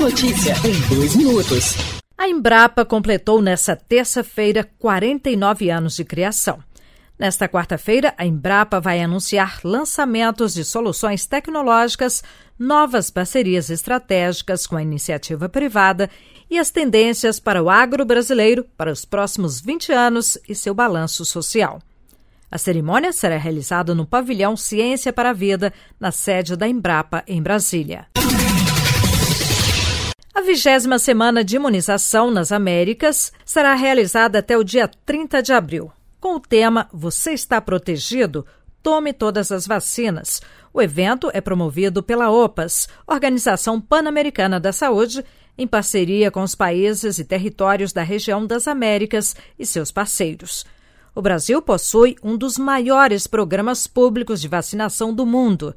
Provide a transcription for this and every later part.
notícia em dois minutos. A Embrapa completou nesta terça-feira 49 anos de criação. Nesta quarta-feira, a Embrapa vai anunciar lançamentos de soluções tecnológicas, novas parcerias estratégicas com a iniciativa privada e as tendências para o agro brasileiro para os próximos 20 anos e seu balanço social. A cerimônia será realizada no pavilhão Ciência para a Vida, na sede da Embrapa, em Brasília vigésima semana de imunização nas Américas será realizada até o dia 30 de abril. Com o tema Você está protegido? Tome todas as vacinas. O evento é promovido pela OPAS, Organização Pan-Americana da Saúde, em parceria com os países e territórios da região das Américas e seus parceiros. O Brasil possui um dos maiores programas públicos de vacinação do mundo.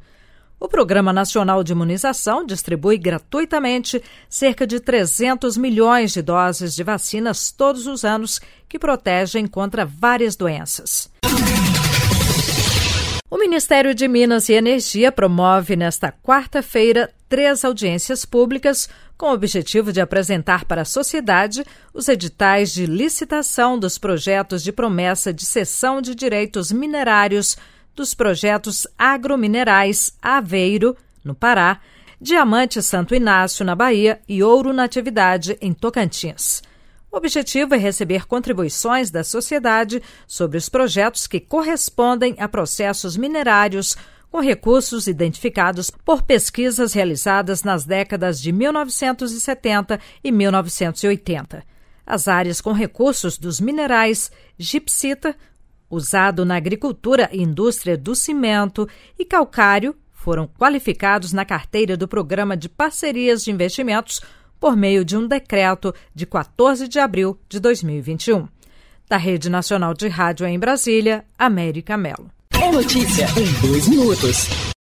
O Programa Nacional de Imunização distribui gratuitamente cerca de 300 milhões de doses de vacinas todos os anos que protegem contra várias doenças. O Ministério de Minas e Energia promove nesta quarta-feira três audiências públicas com o objetivo de apresentar para a sociedade os editais de licitação dos projetos de promessa de cessão de direitos minerários dos projetos agrominerais Aveiro, no Pará, Diamante Santo Inácio, na Bahia, e Ouro Natividade em Tocantins. O objetivo é receber contribuições da sociedade sobre os projetos que correspondem a processos minerários com recursos identificados por pesquisas realizadas nas décadas de 1970 e 1980. As áreas com recursos dos minerais gipsita, usado na agricultura e indústria do cimento, e calcário foram qualificados na carteira do Programa de Parcerias de Investimentos por meio de um decreto de 14 de abril de 2021. Da Rede Nacional de Rádio em Brasília, América Melo. É notícia em dois minutos.